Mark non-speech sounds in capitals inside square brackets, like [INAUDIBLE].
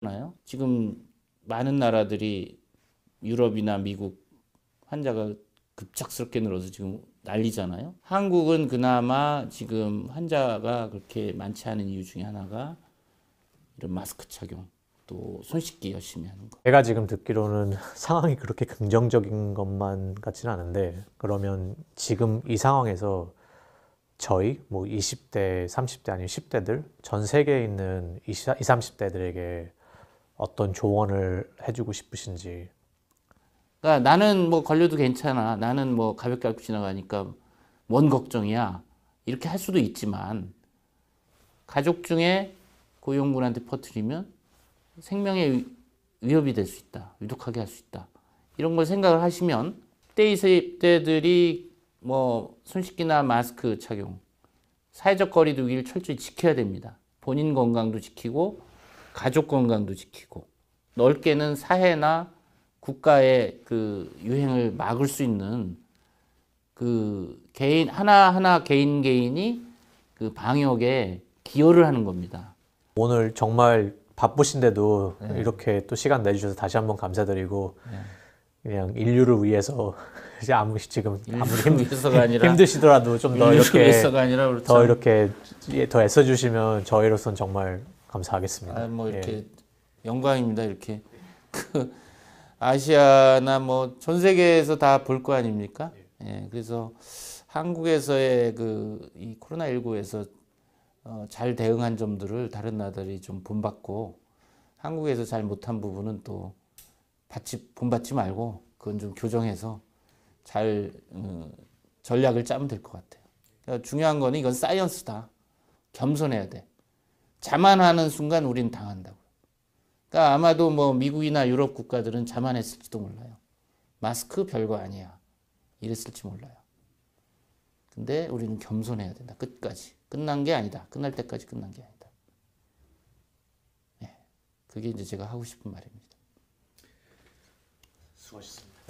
나요? 지금 많은 나라들이 유럽이나 미국 환자가 급작스럽게 늘어서 지금 난리잖아요. 한국은 그나마 지금 환자가 그렇게 많지 않은 이유 중에 하나가 이런 마스크 착용 또 손 씻기 열심히 하는 거. 제가 지금 듣기로는 [LAUGHS] 상황이 그렇게 긍정적인 것만 같지는 않은데 그러면 지금 이 상황에서 저희 뭐 20대, 30대 아니면 10대들 전 세계에 있는 20, 30대들에게 어떤 조언을 해주고 싶으신지. 그러니까 나는 뭐 걸려도 괜찮아. 나는 뭐 가볍게 앓고 지나가니까 뭔 걱정이야. 이렇게 할 수도 있지만 가족 중에 고용군한테 퍼뜨리면 생명의 위협이 될 수 있다. 위독하게 할 수 있다. 이런 걸 생각을 하시면 그때 20대들이 뭐 손씻기나 마스크 착용, 사회적 거리두기를 철저히 지켜야 됩니다. 본인 건강도 지키고 가족 건강도 지키고 넓게는 사회나 국가의 그 유행을 막을 수 있는 그 개인 하나하나 개인 개인이 그 방역에 기여를 하는 겁니다. 오늘 정말 바쁘신데도 네. 이렇게 또 시간 내주셔서 다시 한번 감사드리고 네. 그냥 인류를 위해서 [LAUGHS] 이제 아무 지금 아무리 힘, 힘드시더라도 좀 더 이렇게 그렇죠. 더 이렇게 더 애써주시면 저희로선 정말 감사하겠습니다. 아, 뭐 이렇게 예. 영광입니다. 이렇게 [LAUGHS] 그 아시아나 뭐 전 세계에서 다 볼 거 아닙니까? 예. 예. 그래서 한국에서의 그 이 코로나 19에서 어, 잘 대응한 점들을 다른 나들이좀 본받고 한국에서 잘 못한 부분은 또 받지 본받지 말고 그건 좀 교정해서 잘 음, 전략을 짜면 될 것 같아요. 그러니까 중요한 거는 이건 사이언스다. 겸손해야 돼. 자만하는 순간 우린 당한다고. 그러니까 아마도 뭐 미국이나 유럽 국가들은 자만했을지도 몰라요. 마스크 별거 아니야. 이랬을지 몰라요. 근데 우리는 겸손해야 된다. 끝까지. 끝난 게 아니다. 끝날 때까지 끝난 게 아니다. 네. 그게 이제 제가 하고 싶은 말입니다. 수고하셨습니다.